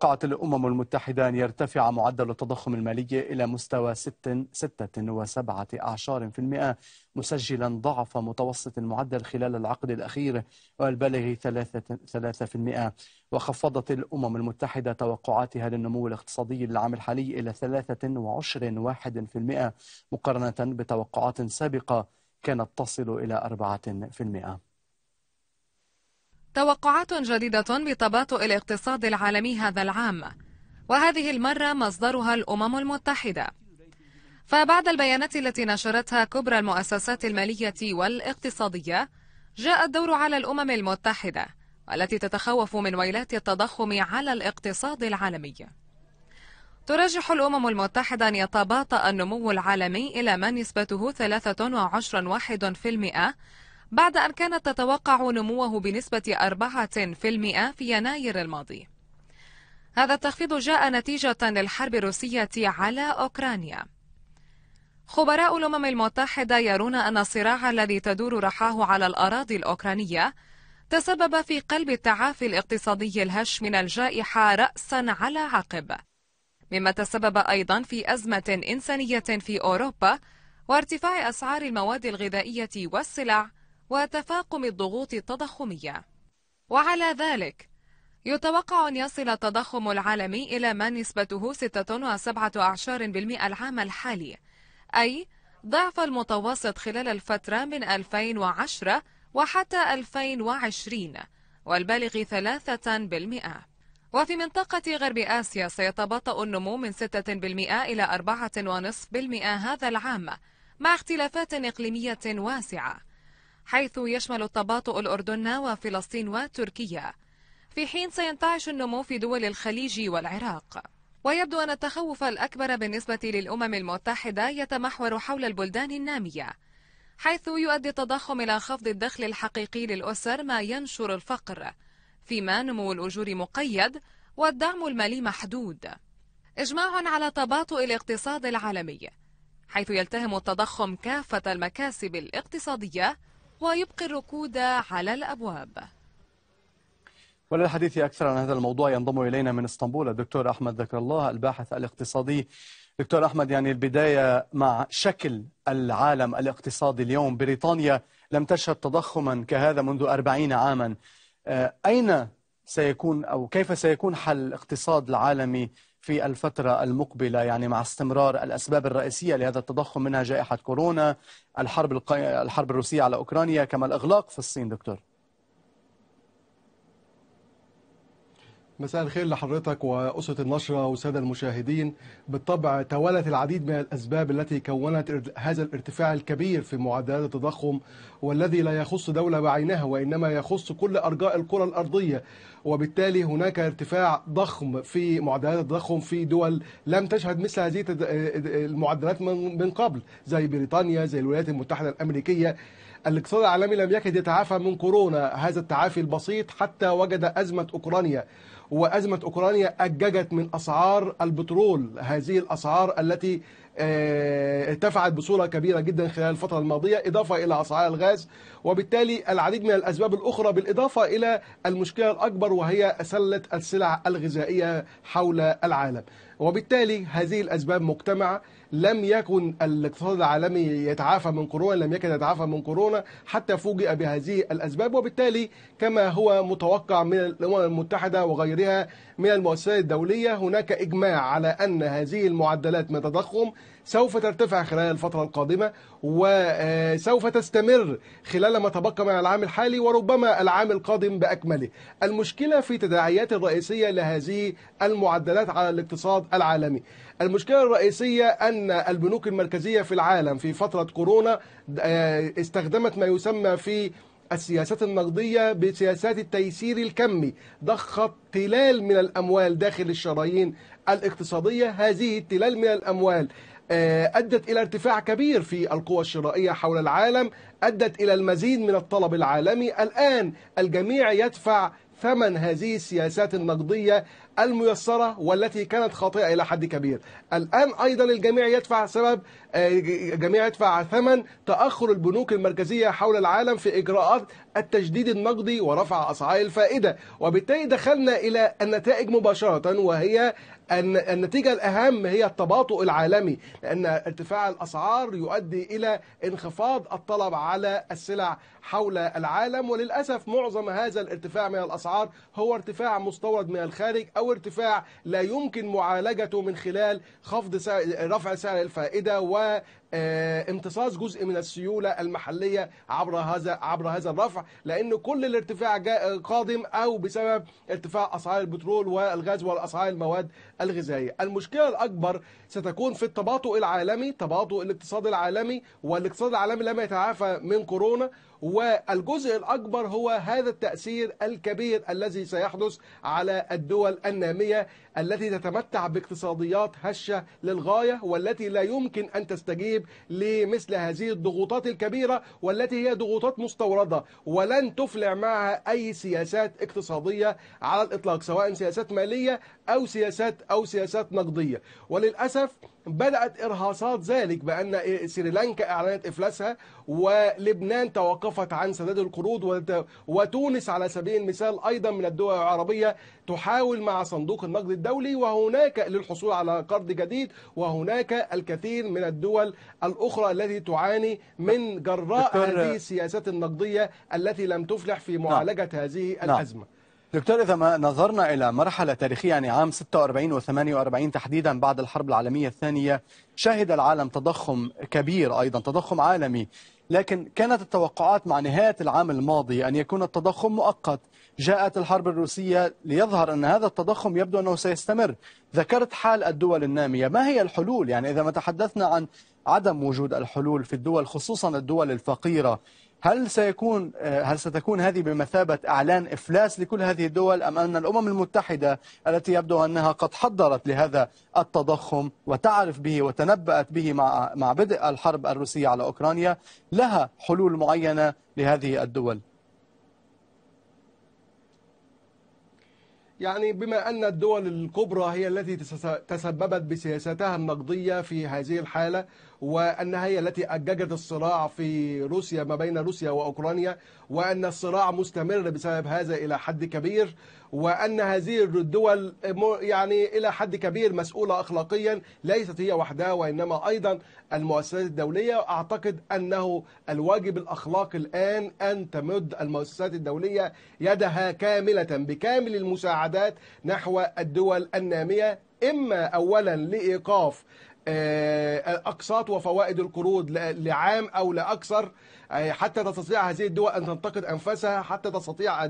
توقعت الأمم المتحدة أن يرتفع معدل التضخم المالي إلى مستوى 6.7 مسجلا ضعف متوسط المعدل خلال العقد الأخير والبالغ 3% وخفضت الأمم المتحدة توقعاتها للنمو الاقتصادي للعام الحالي إلى 3.1% مقارنة بتوقعات سابقة كانت تصل إلى 4% توقعات جديدة بتباطؤ الاقتصاد العالمي هذا العام وهذه المرة مصدرها الأمم المتحدة فبعد البيانات التي نشرتها كبرى المؤسسات المالية والاقتصادية جاء الدور على الأمم المتحدة والتي تتخوف من ويلات التضخم على الاقتصاد العالمي ترجح الأمم المتحدة أن يتباطأ النمو العالمي إلى ما نسبته 13.1% بعد أن كانت تتوقع نموه بنسبة 4% في يناير الماضي هذا التخفيض جاء نتيجة للحرب الروسية على أوكرانيا خبراء الأمم المتحدة يرون أن الصراع الذي تدور رحاه على الأراضي الأوكرانية تسبب في قلب التعافي الاقتصادي الهش من الجائحة رأسا على عقب مما تسبب أيضا في أزمة إنسانية في أوروبا وارتفاع أسعار المواد الغذائية والسلع وتفاقم الضغوط التضخمية وعلى ذلك يتوقع أن يصل التضخم العالمي إلى ما نسبته 6.7% العام الحالي أي ضعف المتوسط خلال الفترة من 2010 وحتى 2020 والبالغ 3%. وفي منطقة غرب آسيا سيتباطأ النمو من 6% إلى 4.5% هذا العام مع اختلافات إقليمية واسعة حيث يشمل التباطؤ الأردن وفلسطين وتركيا في حين سينتعش النمو في دول الخليج والعراق ويبدو أن التخوف الأكبر بالنسبة للأمم المتحدة يتمحور حول البلدان النامية حيث يؤدي التضخم إلى خفض الدخل الحقيقي للأسر ما ينشر الفقر فيما نمو الأجور مقيد والدعم المالي محدود إجماع على تباطؤ الاقتصاد العالمي حيث يلتهم التضخم كافة المكاسب الاقتصادية ويبقي الركود على الأبواب وللحديث أكثر عن هذا الموضوع ينضم إلينا من اسطنبول الدكتور أحمد ذكر الله الباحث الاقتصادي دكتور أحمد يعني البداية مع شكل العالم الاقتصادي اليوم بريطانيا لم تشهد تضخما كهذا منذ أربعين عاما آه، أين سيكون أو كيف سيكون حل الاقتصاد العالمي في الفترة المقبلة يعني مع استمرار الأسباب الرئيسية لهذا التضخم منها جائحة كورونا الحرب الحرب الروسية على أوكرانيا كما الإغلاق في الصين دكتور مساء الخير لحضرتك وأسرة النشرة والسادة المشاهدين بالطبع تولت العديد من الأسباب التي كونت هذا الارتفاع الكبير في معدلات التضخم والذي لا يخص دولة بعينها وإنما يخص كل أرجاء الكرة الأرضية وبالتالي هناك ارتفاع ضخم في معدلات التضخم في دول لم تشهد مثل هذه آه، آه، آه، المعدلات من قبل زي بريطانيا زي الولايات المتحدة الأمريكية الاقتصاد العالمي لم يكد يتعافى من كورونا هذا التعافي البسيط حتى وجد أزمة أوكرانيا وأزمة أوكرانيا أججت من أسعار البترول هذه الأسعار التي آه، ارتفعت بصورة كبيرة جدا خلال الفترة الماضية إضافة إلى أسعار الغاز وبالتالي العديد من الأسباب الأخرى بالإضافة إلى المشكلة الأكبر وهي سلة السلع الغذائية حول العالم وبالتالي هذه الأسباب مجتمعة لم يكن الاقتصاد العالمي يتعافى من كورونا لم يكن يتعافى من كورونا حتى فوجئ بهذه الأسباب وبالتالي كما هو متوقع من الأمم المتحدة وغيرها من المؤسسات الدولية هناك إجماع على أن هذه المعدلات من التضخم سوف ترتفع خلال الفترة القادمة وسوف آه، تستمر خلال ما تبقى من العام الحالي وربما العام القادم بأكمله المشكلة في تداعيات الرئيسية لهذه المعدلات على الاقتصاد العالمي المشكلة الرئيسية أن البنوك المركزية في العالم في فترة كورونا آه، استخدمت ما يسمى في السياسات النقدية بسياسات التيسير الكمي ضخت تلال من الأموال داخل الشرايين الاقتصادية هذه التلال من الأموال آه، أدت إلى ارتفاع كبير في القوى الشرائية حول العالم أدت إلى المزيد من الطلب العالمي الآن الجميع يدفع ثمن هذه السياسات النقدية الميسرة والتي كانت خاطئة إلى حد كبير الآن أيضا الجميع يدفع سبب آه، الجميع يدفع ثمن تأخر البنوك المركزية حول العالم في إجراءات التجديد النقدي ورفع أسعار الفائدة وبالتالي دخلنا إلى النتائج مباشرة وهي أن النتيجة الأهم هي التباطؤ العالمي لأن ارتفاع الأسعار يؤدي إلى انخفاض الطلب على السلع حول العالم وللأسف معظم هذا الارتفاع من الأسعار هو ارتفاع مستورد من الخارج أو أو ارتفاع لا يمكن معالجته من خلال خفض سعر رفع سعر الفائدة آه، امتصاص جزء من السيوله المحليه عبر هذا عبر هذا الرفع لان كل الارتفاع قادم او بسبب ارتفاع اسعار البترول والغاز والاسعار المواد الغذائيه المشكله الاكبر ستكون في التباطؤ العالمي تباطؤ الاقتصاد العالمي والاقتصاد العالمي لم يتعافى من كورونا والجزء الأكبر هو هذا التأثير الكبير الذي سيحدث على الدول النامية التي تتمتع باقتصاديات هشة للغاية والتي لا يمكن أن تستجيب الترتيب لمثل هذه الضغوطات الكبيرة والتي هي ضغوطات مستوردة ولن تفلع معها أي سياسات اقتصادية على الإطلاق سواء سياسات مالية أو سياسات أو سياسات نقدية وللأسف بدأت إرهاصات ذلك بأن سريلانكا أعلنت إفلاسها ولبنان توقفت عن سداد القروض وتونس على سبيل المثال أيضا من الدول العربية تحاول مع صندوق النقد الدولي وهناك للحصول على قرض جديد وهناك الكثير من الدول الأخرى التي تعاني من جراء هذه السياسات النقدية التي لم تفلح في نعم. معالجة هذه نعم. الأزمة دكتور إذا ما نظرنا إلى مرحلة تاريخية يعني عام 46 و 48 تحديدا بعد الحرب العالمية الثانية شهد العالم تضخم كبير أيضا تضخم عالمي لكن كانت التوقعات مع نهاية العام الماضي أن يكون التضخم مؤقت جاءت الحرب الروسية ليظهر أن هذا التضخم يبدو أنه سيستمر ذكرت حال الدول النامية ما هي الحلول يعني إذا ما تحدثنا عن عدم وجود الحلول في الدول خصوصا الدول الفقيرة هل سيكون آه، هل ستكون هذه بمثابة إعلان إفلاس لكل هذه الدول أم أن الأمم المتحدة التي يبدو أنها قد حضرت لهذا التضخم وتعرف به وتنبأت به مع مع بدء الحرب الروسية على أوكرانيا لها حلول معينة لهذه الدول؟ يعني بما أن الدول الكبرى هي التي تسببت بسياستها النقدية في هذه الحالة هي التي أججت الصراع في روسيا ما بين روسيا وأوكرانيا وأن الصراع مستمر بسبب هذا إلى حد كبير وأن هذه الدول يعني إلى حد كبير مسؤولة أخلاقيا ليست هي وحدها وإنما أيضا المؤسسات الدولية أعتقد أنه الواجب الأخلاقي الآن أن تمد المؤسسات الدولية يدها كاملة بكامل المساعدات نحو الدول النامية إما أولا لإيقاف آه، أقساط وفوائد القروض لعام أو لأكثر حتى تستطيع هذه الدول أن تنتقد أنفسها حتى تستطيع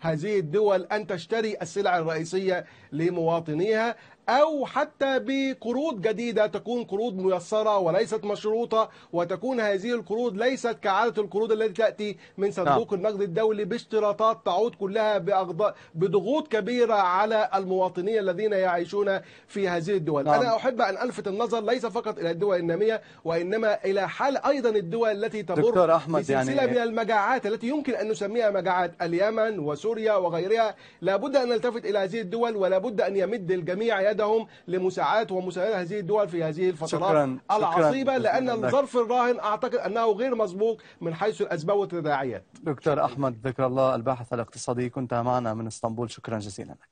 هذه الدول أن تشتري السلع الرئيسية لمواطنيها أو حتى بقروض جديدة تكون قروض ميسرة وليست مشروطة وتكون هذه القروض ليست كعادة القروض التي تأتي من نعم. صندوق النقد الدولي باشتراطات تعود كلها بضغوط كبيرة على المواطنين الذين يعيشون في هذه الدول نعم. أنا أحب أن ألفت النظر ليس فقط إلى الدول النامية وإنما إلى حال أيضا الدول التي تمر أحمد يعني سلسله من المجاعات التي يمكن أن نسميها مجاعات اليمن وسوريا وغيرها لابد أن نلتفت إلى هذه الدول ولابد أن يمد الجميع يدهم لمساعدة ومساعدة هذه الدول في هذه الفترات شكرا العصيبة شكرا لأن الظرف الراهن أعتقد أنه غير مسبوق من حيث الأسباب والتداعيات دكتور أحمد ذكر الله الباحث الاقتصادي كنت معنا من اسطنبول شكرا جزيلا لك